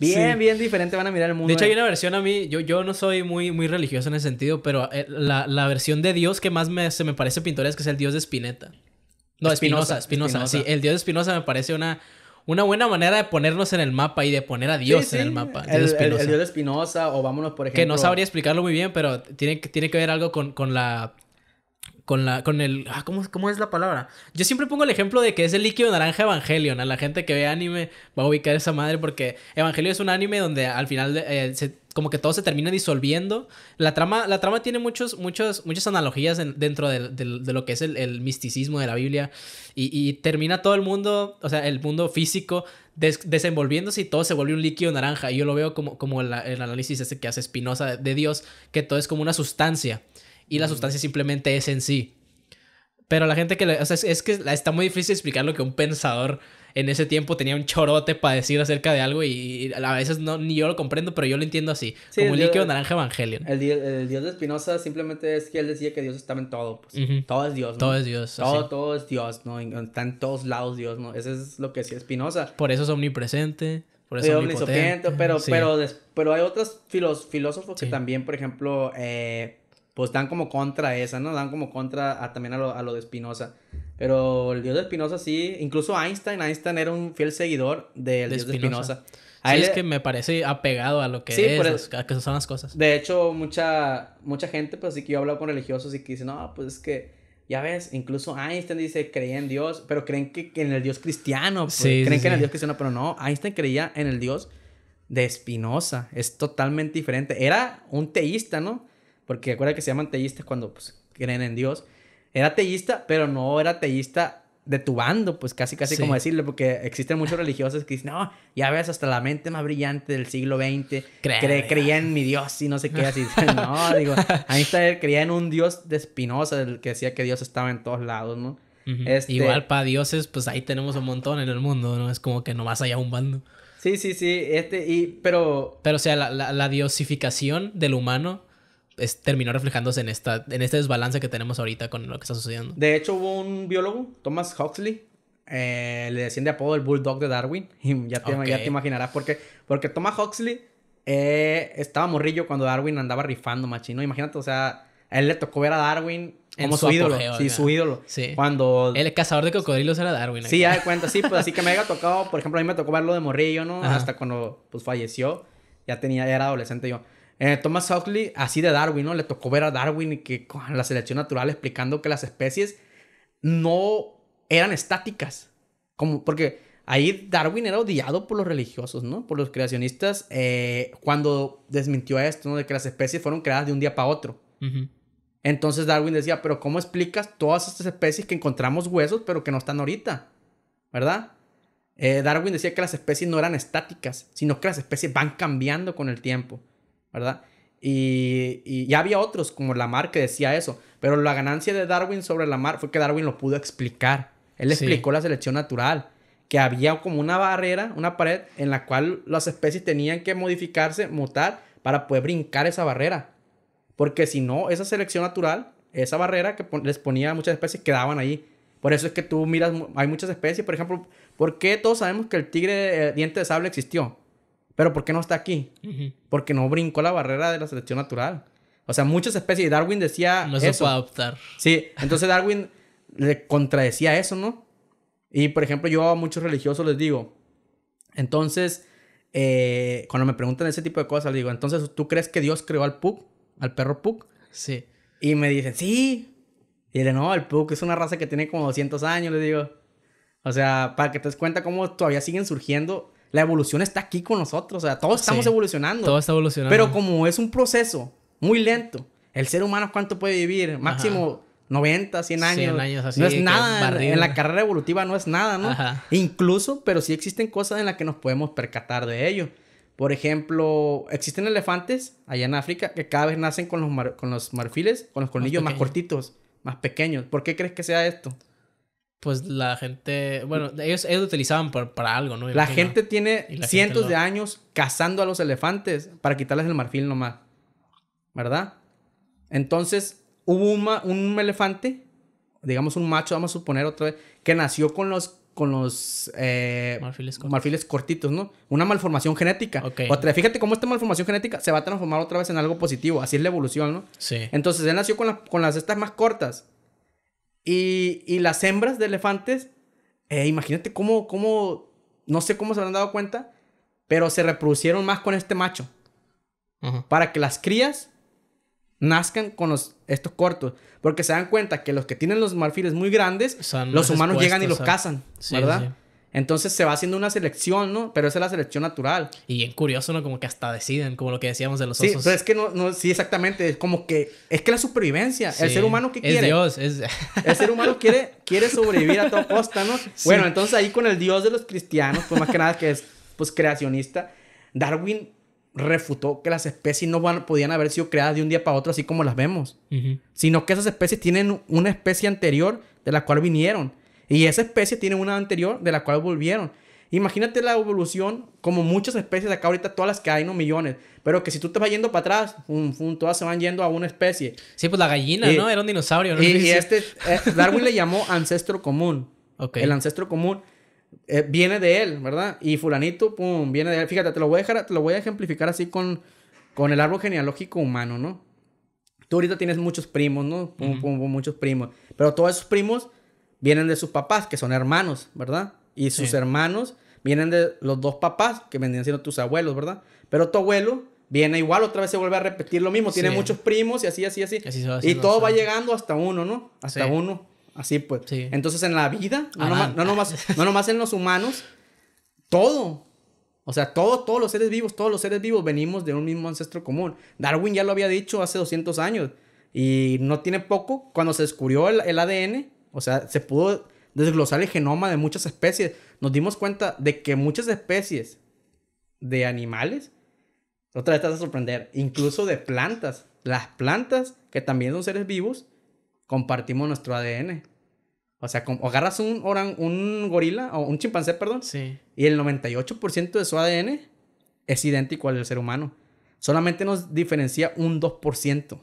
Bien, bien diferente van a mirar el mundo. De hecho, hay eh. una versión a mí, yo, yo no soy muy, muy religioso en ese sentido, pero eh, la, versión de Dios que más me, se me parece pintoresca es el Dios de Spinetta. No, Espinosa, Espinosa, sí. El Dios de Espinosa me parece una, una buena manera de ponernos en el mapa y de poner a Dios en el mapa. El, Dios de Espinosa, o vámonos por ejemplo. Que no sabría explicarlo muy bien, pero tiene, tiene que ver algo con, con la con la, con el, ah, ¿cómo, es la palabra? Yo siempre pongo el ejemplo de que es el líquido naranja Evangelion. A la gente que ve anime va a ubicar esa madre porque Evangelion es un anime donde al final eh, como que todo se termina disolviendo. La trama, la trama tiene muchos, muchos, muchas analogías dentro de, lo que es el, misticismo de la Biblia y, termina todo el mundo, o sea, el mundo físico desenvolviéndose y todo se vuelve un líquido naranja. Y yo lo veo como, como el análisis ese que hace Spinoza de Dios, que todo es como una sustancia y la sustancia simplemente es en sí. Pero la gente que... Le, o sea, es, que está muy difícil explicar lo que un pensador en ese tiempo tenía un chorote para decir acerca de algo y, a veces no, ni yo lo comprendo, pero yo lo entiendo así. como un líquido naranja evangelio, El, dios de Spinoza simplemente es que él decía que Dios estaba en todo. Pues. Todo es Dios. Todo es Dios. Todo, todo es Dios, ¿no? Está en todos lados Dios, ¿no? Eso es lo que decía Spinoza. Por eso es omnipresente. Por eso es omnipotente. pero, pero, pero, hay otros filósofos que también, por ejemplo... Eh, pues dan como contra esa, ¿no? Dan como contra a, también a lo, a lo de Spinoza. Pero el dios de Spinoza sí, incluso Einstein, Einstein era un fiel seguidor del de dios de Spinoza. es que me parece apegado a lo que es, son las cosas. De hecho, mucha, mucha gente, pues sí que yo he hablado con religiosos y que dicen, no, pues es que, ya ves, incluso Einstein dice, creía en Dios, pero creen que, en el Dios cristiano, pues, creen que en el Dios cristiano, pero no, Einstein creía en el Dios de Spinoza, es totalmente diferente. Era un teísta, ¿no? porque acuerda que se llaman teístas cuando pues, creen en Dios. Era teísta, pero no era teísta de tu bando, pues casi, casi como decirle, porque existen muchos religiosos que dicen, no, ya ves, hasta la mente más brillante del siglo XX creía en mi Dios y no sé qué, así, no, digo, él creía en un Dios de espinosa... el que decía que Dios estaba en todos lados, ¿no? Este Igual para dioses, pues ahí tenemos un montón en el mundo, ¿no? Es como que no vas allá un bando. Sí, sí, sí, este, y, pero... Pero, o sea, la diosificación del humano terminó reflejándose en, esta, en este desbalance que tenemos ahorita con lo que está sucediendo. De hecho, hubo un biólogo, Thomas Huxley, eh, le decían de apodo el Bulldog de Darwin. Y ya te, imaginarás por Porque Thomas Huxley eh, estaba morrillo cuando Darwin andaba rifando, machino. Imagínate, o sea, a él le tocó ver a Darwin como su, ídolo. sí, su ídolo. Sí. Cuando... El cazador de cocodrilos era Darwin. Sí, ya de cuenta, sí, pues así que me había tocado, por ejemplo, a mí me tocó verlo de morrillo, ¿no? Hasta cuando pues falleció, ya tenía, ya era adolescente yo. Eh, Thomas Huxley, así de Darwin, ¿no? Le tocó ver a Darwin y que con la selección natural explicando que las especies no eran estáticas. Como, porque ahí Darwin era odiado por los religiosos, ¿no? Por los creacionistas, eh, cuando desmintió esto, ¿no? De que las especies fueron creadas de un día para otro. Entonces Darwin decía, pero ¿cómo explicas todas estas especies que encontramos huesos, pero que no están ahorita? ¿Verdad? Eh, Darwin decía que las especies no eran estáticas, sino que las especies van cambiando con el tiempo. ¿verdad? Y, ya había otros, como Lamar, que decía eso. Pero la ganancia de Darwin sobre Lamar fue que Darwin lo pudo explicar. Él explicó la selección natural. Que había como una barrera, una pared, en la cual las especies tenían que modificarse, mutar, para poder brincar esa barrera. Porque si no, esa selección natural, esa barrera que les ponía muchas especies, quedaban ahí. Por eso es que tú miras, hay muchas especies, por ejemplo, ¿por qué todos sabemos que el tigre eh, diente de sable existió? Pero ¿por qué no está aquí? Porque no brincó la barrera de la selección natural. O sea, muchas especies. Darwin decía. No se puede adoptar. Sí, entonces Darwin le contradecía eso, ¿no? Y por ejemplo, yo a muchos religiosos les digo. Entonces, eh, cuando me preguntan ese tipo de cosas, les digo, entonces, ¿tú crees que Dios creó al Pug? Al perro Pug. Sí. Y me dicen, sí. Y le no, el Pug es una raza que tiene como 200 años, les digo. O sea, para que te des cuenta cómo todavía siguen surgiendo la evolución está aquí con nosotros. O sea, todos estamos evolucionando. Todo está evolucionando. Pero como es un proceso muy lento, el ser humano cuánto puede vivir, máximo 90, 100 años. no es nada, en, la carrera evolutiva no es nada, ¿no? Incluso, pero sí existen cosas en las que nos podemos percatar de ello. Por ejemplo, existen elefantes allá en África que cada vez nacen con los, con los marfiles, con los colmillos más cortitos, más pequeños. ¿Por qué crees que sea esto? pues la gente, bueno, ellos, ellos lo utilizaban para algo, ¿no? La gente tiene cientos de años cazando a los elefantes para quitarles el marfil nomás, ¿verdad? Entonces, hubo un, un elefante, digamos un macho, vamos a suponer otra vez, que nació con los con eh, marfiles, cortitos, ¿no? Una malformación genética. fíjate cómo esta malformación genética se va a transformar otra vez en algo positivo. Así es la evolución, ¿no? Sí. Entonces él nació con, con las estas más cortas. Y, las hembras de elefantes, eh, imagínate cómo, cómo, no sé cómo se han dado cuenta, pero se reproducieron más con este macho. Para que las crías nazcan con los, estos cortos. Porque se dan cuenta que los que tienen los marfiles muy grandes, los humanos llegan y los cazan, ¿verdad? Sí. Entonces se va haciendo una selección, ¿no? Pero esa es la selección natural. Y es curioso, ¿no? Como que hasta deciden, como lo que decíamos de los osos. Sí, es que no, no, sí, exactamente. Es como que, es que la supervivencia, el ser humano que quiere. Es Dios, es... El ser humano quiere, quiere sobrevivir a toda costa, ¿no? Bueno, entonces ahí con el Dios de los cristianos, pues más que nada que es, pues, creacionista, Darwin refutó que las especies no podían haber sido creadas de un día para otro así como las vemos, sino que esas especies tienen una especie anterior de la cual vinieron. Y esa especie tiene una anterior de la cual volvieron. Imagínate la evolución, como muchas especies acá ahorita, todas las que hay, no millones. Pero que si tú te vas yendo para atrás, un, todas se van yendo a una especie. Sí, pues la gallina, ¿no? Eh, Era un dinosaurio, ¿no? Y, este, eh, Darwin le llamó ancestro común. Okay. El ancestro común eh, viene de él, ¿verdad? Y fulanito, pum, viene de él. Fíjate, te lo voy a dejar, te lo voy a ejemplificar así con, con el árbol genealógico humano, ¿no? Tú ahorita tienes muchos primos, ¿no? muchos primos. Pero todos esos primos vienen de sus papás, que son hermanos, ¿verdad? Y sus hermanos vienen de los dos papás, que vendrían siendo tus abuelos, ¿verdad? Pero tu abuelo viene igual, otra vez se vuelve a repetir lo mismo, tiene muchos primos y así, así, así. y todo va llegando hasta uno, ¿no? Hasta uno. Así pues. Entonces en la vida, no, nomás, no, en los humanos, todo, o sea, todos, todos los seres vivos, todos los seres vivos venimos de un mismo ancestro común. Darwin ya lo había dicho hace 200 años. Y no tiene poco, cuando se descubrió el ADN, o sea, se pudo desglosar el genoma de muchas especies. Nos dimos cuenta de que muchas especies de animales, otra vez te a sorprender, incluso de plantas, las plantas, que también son seres vivos, compartimos nuestro ADN. O sea, como agarras un, un gorila, o un chimpancé, perdón, y el 98% de su ADN es idéntico al del ser humano. Solamente nos diferencia un 2%.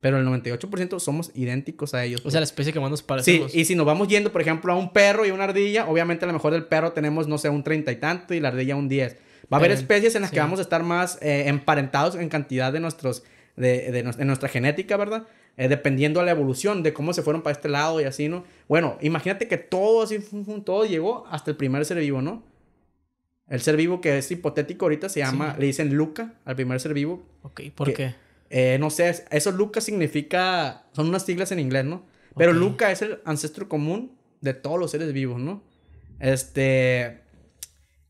Pero el 98% somos idénticos a ellos. O sea, pues. la especie que más nos parece. Sí, y si nos vamos yendo, por ejemplo, a un perro y una ardilla, obviamente a lo mejor del perro tenemos, no sé, un 30 y tanto y la ardilla un 10. Va a haber especies en las que vamos a estar más eh, emparentados en cantidad de nuestros, de, nuestra genética, ¿verdad? Eh, dependiendo de la evolución, de cómo se fueron para este lado y así, ¿no? Bueno, imagínate que todo así, todo llegó hasta el primer ser vivo, ¿no? El ser vivo que es hipotético ahorita se llama, le dicen Luca al primer ser vivo. Ok, ¿por qué? Eh, no sé, eso Luca significa, son unas siglas en inglés, ¿no? Pero Luca es el ancestro común de todos los seres vivos, ¿no? Este,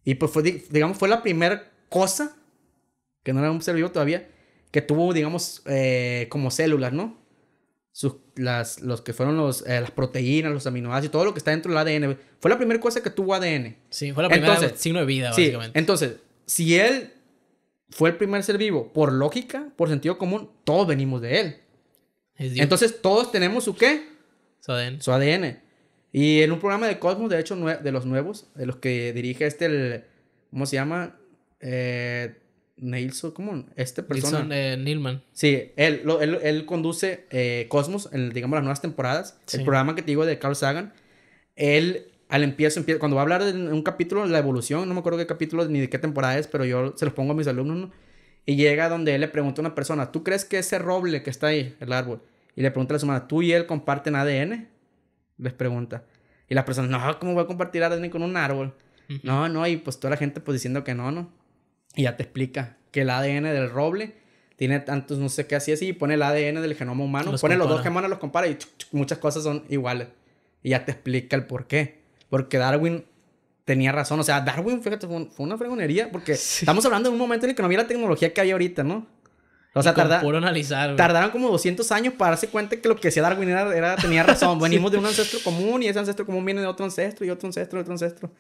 y pues fue, digamos, fue la primera cosa, que no era un ser vivo todavía, que tuvo, digamos, eh, como células, ¿no? Sus, las, los que fueron los, eh, las proteínas, los aminoácidos, todo lo que está dentro del ADN. Fue la primera cosa que tuvo ADN. Sí, fue la primera signo de vida, básicamente. Sí, entonces, si él fue el primer ser vivo. Por lógica, por sentido común, todos venimos de él. Entonces todos tenemos su qué? Su ADN. Su ADN. Y en un programa de Cosmos, de hecho, de los nuevos, de los que dirige este, ¿cómo se llama? Eh, ¿cómo? Este persona. Nilsson, eh, Nilman. Sí, él, él, conduce eh, Cosmos, en, digamos, las nuevas temporadas. El programa que te digo de Carl Sagan. Él al empiezo, cuando va a hablar de un capítulo, la evolución, no me acuerdo qué capítulo ni de qué temporada es, pero yo se los pongo a mis alumnos, Y llega donde él le pregunta a una persona, ¿tú crees que ese roble que está ahí, el árbol? Y le pregunta a la semana, ¿tú y él comparten ADN? Les pregunta. Y la persona, no, ¿cómo voy a compartir ADN con un árbol? No, no, y pues toda la gente pues diciendo que no, ¿no? Y ya te explica que el ADN del roble tiene tantos, no sé qué, así así, y pone el ADN del genoma humano, pone los dos genomas, los compara y muchas cosas son iguales. Y ya te explica el por qué. Porque Darwin tenía razón. O sea, Darwin, fíjate, fue, una fregonería. Porque estamos hablando de un momento en el que no había la tecnología que había ahorita, ¿no? O sea, analizar, tardaron como 200 años para darse cuenta que lo que decía Darwin era, tenía razón. Venimos de un ancestro común y ese ancestro común viene de otro ancestro y otro ancestro, y otro ancestro.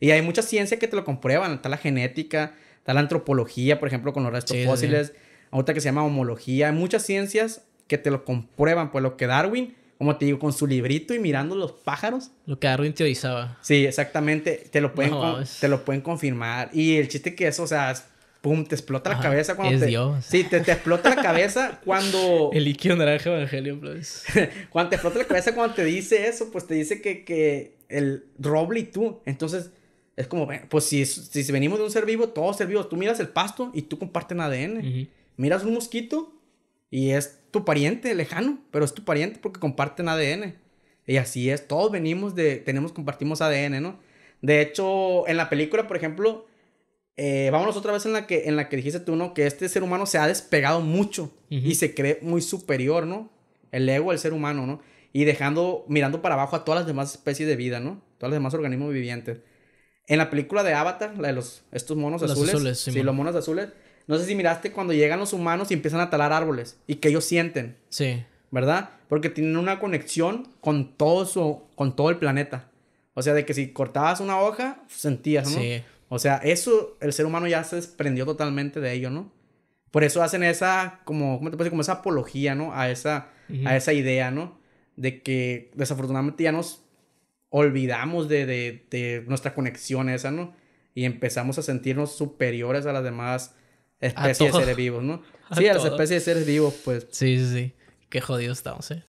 Y hay mucha ciencia que te lo comprueban. Está la genética, está la antropología, por ejemplo, con los restos fósiles. Otra que se llama homología. Hay muchas ciencias que te lo comprueban. Pues lo que Darwin como te digo, con su librito y mirando los pájaros. Lo que te teorizaba. Sí, exactamente. Te lo pueden, te lo pueden confirmar. Y el chiste que eso, o sea, pum, te explota la cabeza cuando te... Sí, te, explota la cabeza cuando... El líquido naranja evangelio, pues. cuando te explota la cabeza cuando te dice eso, pues te dice que, el roble y tú. Entonces, es como, pues si, si venimos de un ser vivo, todos ser vivos. Tú miras el pasto y tú comparten ADN. Miras un mosquito y es tu pariente lejano, pero es tu pariente porque comparten ADN. Y así es, todos venimos de, tenemos, compartimos ADN, ¿no? De hecho, en la película, por ejemplo, eh, vámonos otra vez en la, que, en la que dijiste tú, ¿no? Que este ser humano se ha despegado mucho y se cree muy superior, ¿no? El ego el ser humano, ¿no? Y dejando, mirando para abajo a todas las demás especies de vida, ¿no? Todos los demás organismos vivientes. En la película de Avatar, la de los, estos monos azules, sí los monos azules, no sé si miraste cuando llegan los humanos y empiezan a talar árboles y que ellos sienten. Sí. ¿Verdad? Porque tienen una conexión con todo con todo el planeta. O sea, de que si cortabas una hoja, sentías, ¿no? Sí. O sea, eso, el ser humano ya se desprendió totalmente de ello, ¿no? Por eso hacen esa, como, ¿cómo te parece, Como esa apología, ¿no? A esa, a esa idea, ¿no? De que desafortunadamente ya nos olvidamos de, de nuestra conexión esa, ¿no? Y empezamos a sentirnos superiores a las demás especies de seres vivos, ¿no? Sí, a, las especies de seres vivos, pues. Sí, sí, sí. Qué jodidos estamos, ¿eh?